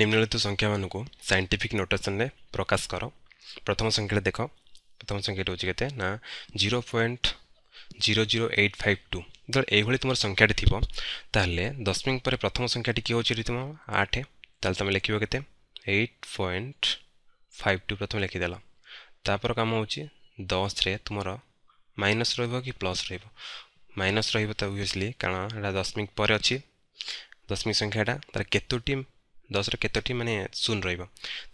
নিম্নলিখিত সংখ্যামানক সাইন্টিফিক নোটেসনে প্রকাশ কর প্রথম সংখ্যাটা দেখ প্রথম সংখ্যাটি হচ্ছে কেতে না zero point zero zero eight five two ধর এইভাবে তোমার সংখ্যাটি থিব তাহলে দশমিক পরে প্রথম সংখ্যাটি কি হচ্ছে তোমার আঠ তাহলে তুমি লিখিব কেতে এইট পয়েন্ট ফাইভ টু প্রথমে লিখিদেল তাপর কাম হচ্ছে দশরে তোমার মাইনস রহব কি প্লস রহব মাইনস রহব তা অবভিয়সলি কারণ এটা দশমিক পরে অছি দশমিক সংখ্যাটা তার কেতোটি दस रतोटी मानने शून रही है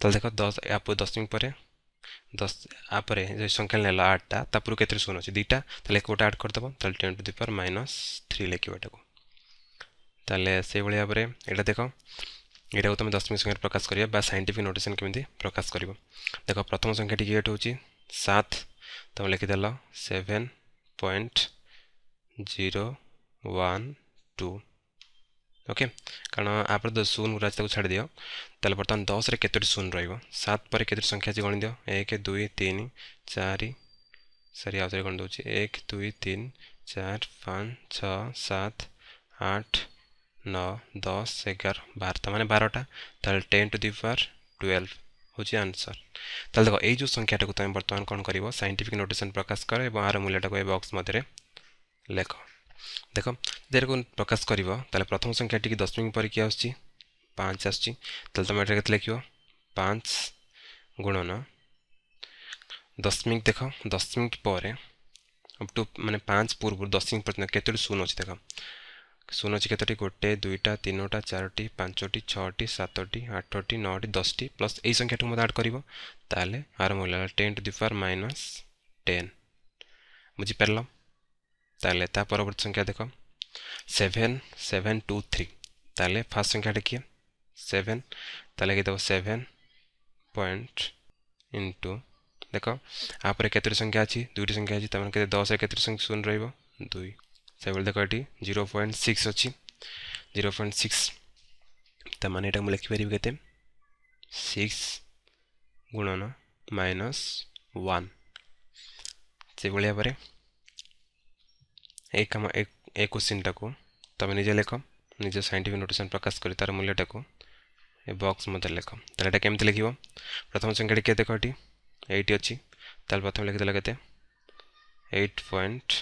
तो देख दस या दशमी पर दस आप संख्या ना आठटा तपुर के शून अच्छे दुटा तेल एक गोटे आड करदेव ten to the power minus three लेखा ये भाव में यहाँ देख ये को तुम दशमी संख्या प्रकाश कर सैंटिफिक नोटेसन केमी प्रकाश कर देख प्रथम संख्या टी एट हो सात तुम लिखिदेल seven point zero one two okay कारण आप शून गुरा छाड़ दियो ताले बर्तमान दस रे केतोटी शून रहिबो सात पर केतोटी संख्या अछि दि एक दुई तीन चार 4 सॉरी आउथरे गण दोछि 1 2 3 4 5 6 7 8 9 10 11 12 त माने 12टा ताले टू द पावर 12 होछि आंसर तेल देख एई जो संख्याटा को तमे बर्तमान कौन कर साइंटिफिक नोटेसन प्रकाश कर और आर मूल्यटा को ए बॉक्स मध्यरे लेखो देख देखो प्रकाश कर प्रथम संख्या टी दशमी पर किए आँच आसमें ये लिख पाँच गुणन दशमिक देख दशमिक पर अब टू तो मैंने पाँच पूर्व दशमी पर्यटन केत शून अच्छे देख शून अच्छे कतोटी गोटे दुईटा तीनोटा चारोटी पांचटी छटी सतट आठटी नौटी दस टी प्लस संख्या टू मत आड कर ten to the power minus ten बुझीपारल ताले ता परवर्त संख्या देख सेभेन सेभेन टू थ्री ताले फास्ट संख्या किए सेभेन ताले कि देव सेभेन पॉइंट इंटु देख आप कत संख्या अच्छी दुईट संख्या अच्छी तमें दस कत शून्य रोज दुई से देख ये जीरो पॉइंट सिक्स अच्छी जीरो पॉइंट सिक्स तो मैंने यहाँ लिखिपर के सिक्स गुणन माइनस वन से भाव एक क्वेश्चन टाक तुम निजे लेख निज सफिक नोटेसन प्रकाश कर तार मूल्यटा को बक्स मत लेख तेटा केमी लिख प्रथम संख्या देख ये एट अच्छी तेल प्रथम लिखीदे के पॉइंट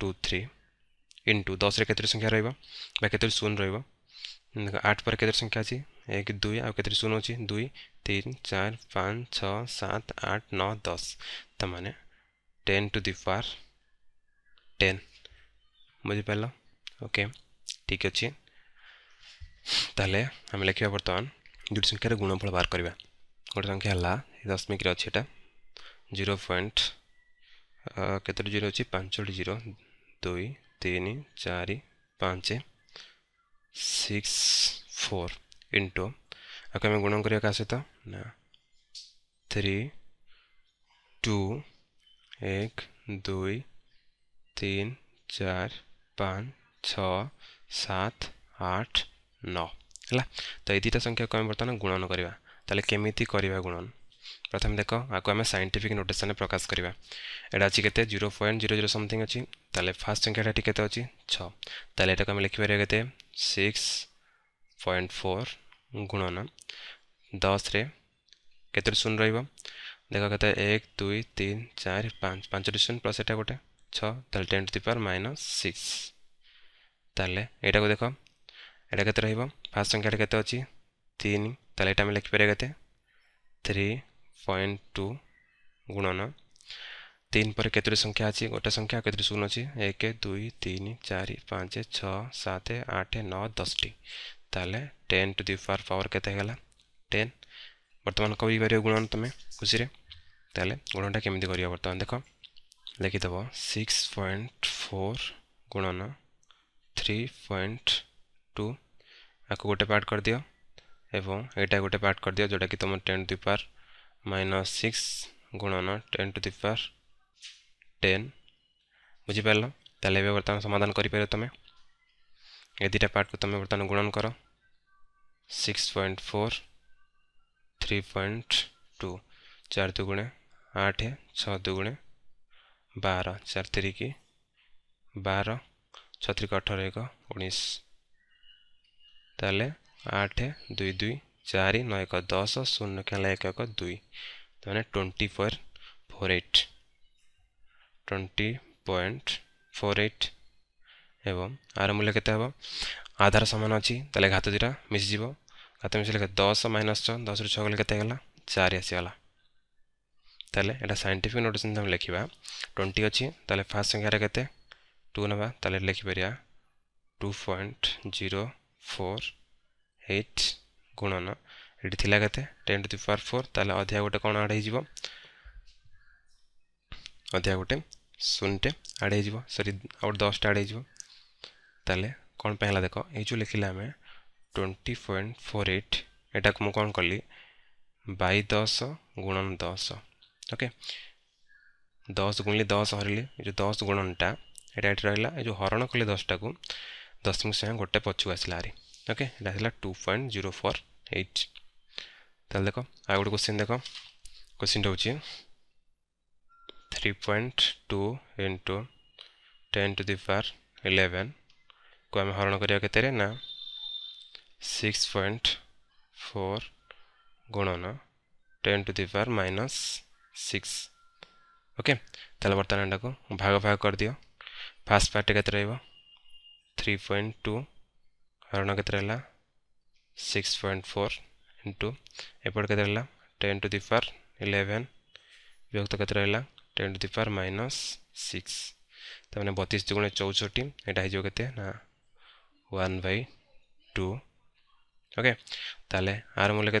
टू थ्री इंटु दस रे संख्या रत शून र आठ पर कतोटी संख्या अच्छी एक दुई आ कत शून अच्छी दुई तीन चार पाँच छः सात आठ नौ दस तो ten to the power ten बुझिपार ओके ठीक अच्छे तेल आम लिखा बर्तमान दुई संख्यार गुणफल बाहर करवा गोटे संख्या है दशमिक अच्छे यहाँ जीरो पॉइंट कत जीरो अच्छी पांचटी जीरो दुई तीन चार पाँच सिक्स फोर इंटु आपको आम गुण करने का सहित ना थ्री टू एक दुई तीन चार ପାଞ୍ଚ ଛଅ ସାତ ଆଠ ନଅ ହେଲା ତ ଏଇ ଦୁଇଟା ସଂଖ୍ୟାକୁ ଆମେ ବର୍ତ୍ତମାନ ଗୁଣନ କରିବା ତାହେଲେ କେମିତି କରିବା ଗୁଣନ ପ୍ରଥମେ ଦେଖ ଆକୁ ଆମେ ସାଇଣ୍ଟିଫିକ୍ ନୋଟେସନ୍ରେ ପ୍ରକାଶ କରିବା ଏଇଟା ଅଛି କେତେ zero point zero zero something ଅଛି ତାହେଲେ ଫାର୍ଷ୍ଟ ସଂଖ୍ୟାଟା ଏଠି କେତେ ଅଛି ଛଅ ତାହେଲେ ଏଟାକୁ ଆମେ ଲେଖିପାରିବା କେତେ ସିକ୍ସ ପଏଣ୍ଟ ଫୋର୍ ଗୁଣନ ଦଶରେ କେତୋଟି ଶୂନ ରହିବ ଦେଖ କେତେ ଏକ ଦୁଇ ତିନି ଚାରି ପାଞ୍ଚ ପାଞ୍ଚଟି ଶୂନ ପ୍ଲସ୍ ଏଟା ଗୋଟେ ছয় তাহলে ten to the power minus six তাহলে এটাকে দেখ এটা কত রহব ফার্স্ট সংখ্যাটা কত অছি তিন তাহলে এটা আমি লিখিপার কত থ্রি পয়েন্ট টু গুণন তিন পরে কতটি সংখ্যা আছে গোটে সংখ্যা কতটি শূন্য আছে এক দুই তিন চারি পাঁচ ছ সাত আট ন দশটি তাহলে টেন টু দি পাওয়ার পাওয়ার কত হয়ে গেল টেন বর্তমান কবি পারিব গুণন তুমি খুশি তাহলে গুণটা কেমি করিব বর্তমান দেখ लिखिद सिक्स पॉइंट फोर गुणन थ्री पॉइंट टू आपको गोटे पार्ट कर दियो एवं एटा गोटे पार्ट कर दियो जोटा कि तुम ten to the minus six गुणन टेन टू दिपार टेन बुझिपार तेल बर्तमान समाधान कर तुम ये दुटा पार्ट को तुम बर्तमान गुणन कर six point four three point two चार दुगुणे आठ छः दुगुणे ବାର ଚାରି ତିରିକି ବାର ଛତିରିକ ଅଠର ଏକ ଉଣେଇଶ ତାହେଲେ ଆଠ ଦୁଇ ଦୁଇ ଚାରି ନଅ ଏକ ଦଶ ଶୂନ ଖେଳ ଏକ ଏକ ଦୁଇ ତାମାନେ twenty four four eight twenty point four eight ଏବଂ ଆର ମୂଲ୍ୟ କେତେ ହେବ ଆଧାର ସମାନ ଅଛି ତାହେଲେ ଘାତ ଦୁଇଟା ମିଶିଯିବ ଘାତ ମିଶିଲେ ଦଶ ମାଇନସ୍ ଛଅ ଦଶରୁ ଛଅ ଗଲେ କେତେ ହେଇଗଲା ଚାରି ଆସିଗଲା তাহলে এটা সাইন্টিফিক নোটেসন তুমি লিখবা টোয়েন্টি অছি তাহলে ফার্স্ট সংখ্যাটা কেতে টু নেবা তাহলে লিখিপারা two point zero four eight গুণন এটি লা কেতে ten to the power four তাহলে অধিয়া গোটে কোণ আড হয়ে অধিয়া গোটে শূন্যটে আড হয়ে সরি আউট দশটা আড হয়ে তাহলে কোণ পাই হল দেখ এই যে লিখিলে আমি টোয়েন্টি পয়েন্ট ফোর এইট এটা মু কোণ কলি বাই দশ গুণন দশ ओके दस गुणिले दस हरिले जो दस गुणनटा यहाँ रहा जो हरण कले दसटा को दशम श्रेणी गोटे पचुक आसला आ ओके आसला two point zero four eight तेल देख आ गोटे क्वेश्चन देख क्वेश्चन हो three point two into ten to the power eleven को आम हरण करवा के ना सिक्स पॉइंट फोर गुणन ten to the power minus six okay बर्तन ବର୍ତ୍ତମାନ ଏଟାକୁ भाग भाग कर ଫାଷ୍ଟ फास्ट पार्ट के थ्री पॉइंट टू हरण के सिक्स पॉइंट फोर इंटू एपट के टेन टू दि इलेवेन विभक्त के ten to the minus six तमें बतीस दुगुण चौष्टि यहाँ हो ना वन बै टू ओके आर मूल्य के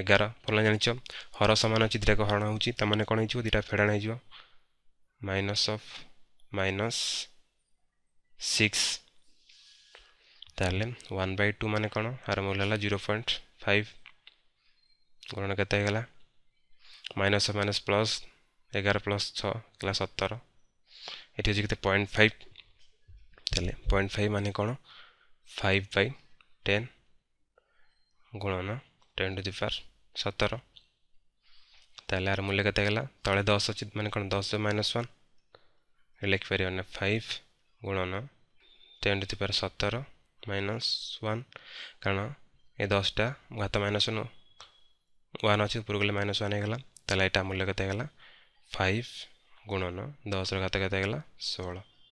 ଏଗାର ଭଲ ଜାଣିଛ ହର ସମାନ ଅଛି ଦୁଇଟାକ ହରଣ ହେଉଛି ତା'ମାନେ କ'ଣ ହେଇଯିବ ଦୁଇଟା ଫେଡ଼ାଣ ହେଇଯିବ ମାଇନସ୍ ଅଫ୍ ମାଇନସ୍ ସିକ୍ସ ତାହେଲେ ୱାନ୍ ବାଇ ଟୁ ମାନେ କ'ଣ ଆର ମୂଲ୍ୟ ହେଲା ଜିରୋ ପଏଣ୍ଟ ଫାଇଭ ଗୁଣନ କେତେ ହେଇଗଲା ମାଇନସ୍ ଅଫ୍ ମାଇନସ୍ ପ୍ଲସ୍ ଏଗାର ପ୍ଲସ୍ ଛଅ ହେଲା ସତର ଏଠି ହେଉଛି କେତେ ପଏଣ୍ଟ ଫାଇଭ ତାହେଲେ ପଏଣ୍ଟ ଫାଇଭ ମାନେ କ'ଣ ଫାଇଭ ବାଇ ଟେନ୍ ଗୁଣନ ଟେନ୍ ଟୁ ଦି ପାୱାର ସତର ତାହେଲେ ଆର ମୂଲ୍ୟ କେତେ ହେଲା ତଳେ ଦଶ ଅଛି ମାନେ କ'ଣ ଦଶ ମାଇନସ୍ ୱାନ୍ ଲେଖିପାରିବ ନା ଫାଇଭ୍ ଗୁଣନ ଟେନ୍ ଟୁ ଦି ପାୱାର ସତର ମାଇନସ୍ ୱାନ୍ କାରଣ ଏ ଦଶଟା ଘାତ ମାଇନସ୍ ୱାନ୍ ଅଛି ଉପରକୁ ଗଲେ ମାଇନସ୍ ୱାନ୍ ହେଇଗଲା ତାହେଲେ ଏଇଟା ମୂଲ୍ୟ କେତେ ହେଇଗଲା ଫାଇଭ୍ ଗୁଣନ ଦଶର ଘାତ କେତେ ହେଇଗଲା ଷୋହଳ